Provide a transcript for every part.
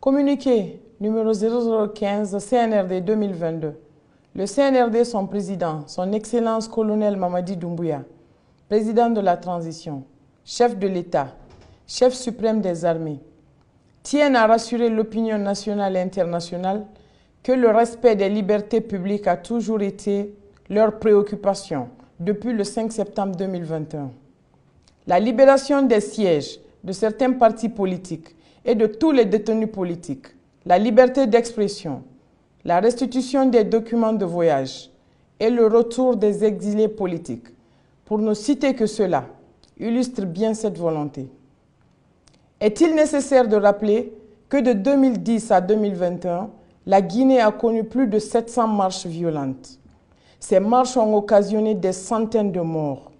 Communiqué numéro 0015 CNRD 2022. Le CNRD, son président, son Excellence colonel Mamadi Doumbouya, président de la transition, chef de l'État, chef suprême des armées, tiennent à rassurer l'opinion nationale et internationale que le respect des libertés publiques a toujours été leur préoccupation depuis le 5 septembre 2021. La libération des sièges de certains partis politiques et de tous les détenus politiques, la liberté d'expression, la restitution des documents de voyage et le retour des exilés politiques, pour ne citer que cela, illustre bien cette volonté. Est-il nécessaire de rappeler que de 2010 à 2021, la Guinée a connu plus de 700 marches violentes. Ces marches ont occasionné des centaines de morts,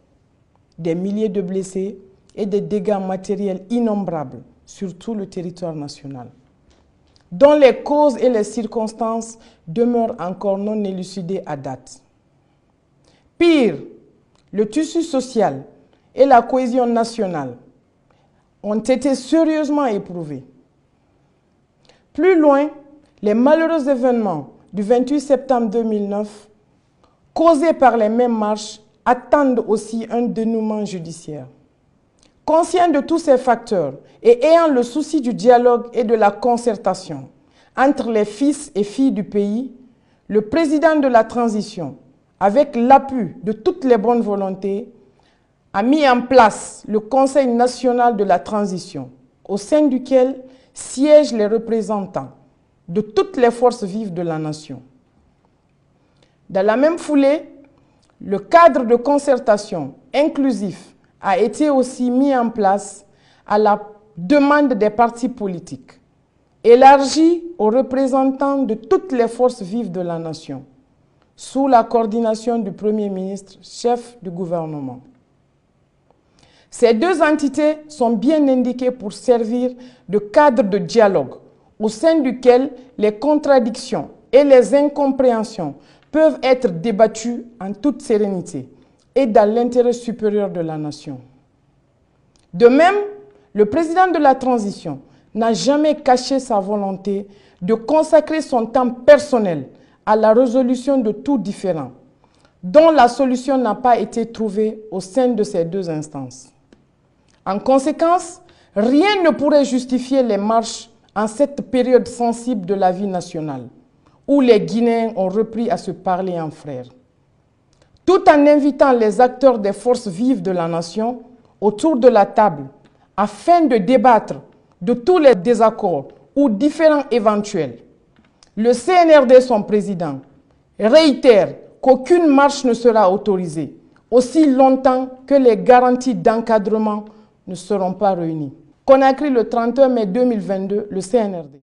des milliers de blessés et des dégâts matériels innombrables sur tout le territoire national, dont les causes et les circonstances demeurent encore non élucidées à date. Pire, le tissu social et la cohésion nationale ont été sérieusement éprouvés. Plus loin, les malheureux événements du 28 septembre 2009, causés par les mêmes marches, attendent aussi un dénouement judiciaire. Conscient de tous ces facteurs et ayant le souci du dialogue et de la concertation entre les fils et filles du pays, le président de la transition, avec l'appui de toutes les bonnes volontés, a mis en place le Conseil national de la transition, au sein duquel siègent les représentants de toutes les forces vives de la nation. Dans la même foulée, le cadre de concertation inclusif a été aussi mis en place à la demande des partis politiques, élargi aux représentants de toutes les forces vives de la nation, sous la coordination du Premier ministre, chef du gouvernement. Ces deux entités sont bien indiquées pour servir de cadre de dialogue au sein duquel les contradictions et les incompréhensions peuvent être débattues en toute sérénité et dans l'intérêt supérieur de la nation. De même, le président de la transition n'a jamais caché sa volonté de consacrer son temps personnel à la résolution de tout différent, dont la solution n'a pas été trouvée au sein de ces deux instances. En conséquence, rien ne pourrait justifier les marches en cette période sensible de la vie nationale, où les Guinéens ont repris à se parler en frères tout en invitant les acteurs des forces vives de la nation autour de la table afin de débattre de tous les désaccords ou différents éventuels. Le CNRD, son président, réitère qu'aucune marche ne sera autorisée aussi longtemps que les garanties d'encadrement ne seront pas réunies. Conakry, le 31 mai 2022, le CNRD.